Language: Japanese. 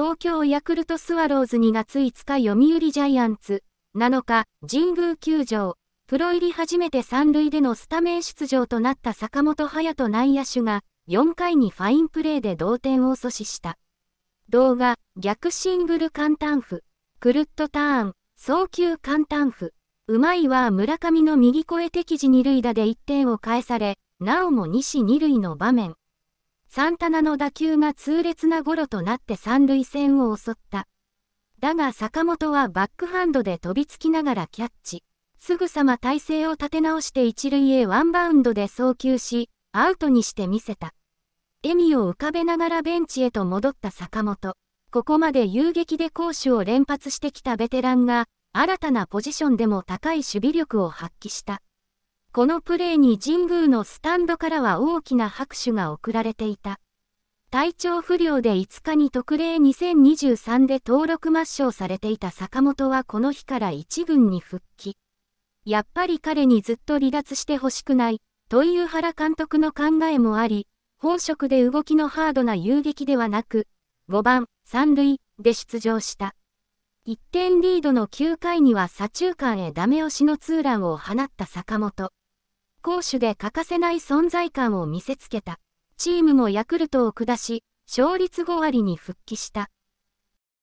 東京ヤクルトスワローズ2月5日読売ジャイアンツ、7日、神宮球場、プロ入り初めて三塁でのスタメン出場となった坂本隼人内野手が、4回にファインプレーで同点を阻止した。動画、逆シングル簡単譜、くるっとターン、早球簡単譜、うまいは村上の右越え敵時二塁打で1点を返され、なおも西二塁の場面。サンタナの打球が痛烈なゴロとなって三塁線を襲った。だが坂本はバックハンドで飛びつきながらキャッチ。すぐさま体勢を立て直して一塁へワンバウンドで送球し、アウトにしてみせた。笑みを浮かべながらベンチへと戻った坂本。ここまで遊撃で攻守を連発してきたベテランが、新たなポジションでも高い守備力を発揮した。このプレーに神宮のスタンドからは大きな拍手が送られていた。体調不良で5日に特例2023で登録抹消されていた坂本はこの日から1軍に復帰。やっぱり彼にずっと離脱してほしくない、という原監督の考えもあり、本職で動きのハードな遊撃ではなく、5番、3塁で出場した。1点リードの9回には左中間へダメ押しのツーランを放った坂本。攻守で欠かせない存在感を見せつけた。チームもヤクルトを下し、勝率5割に復帰した。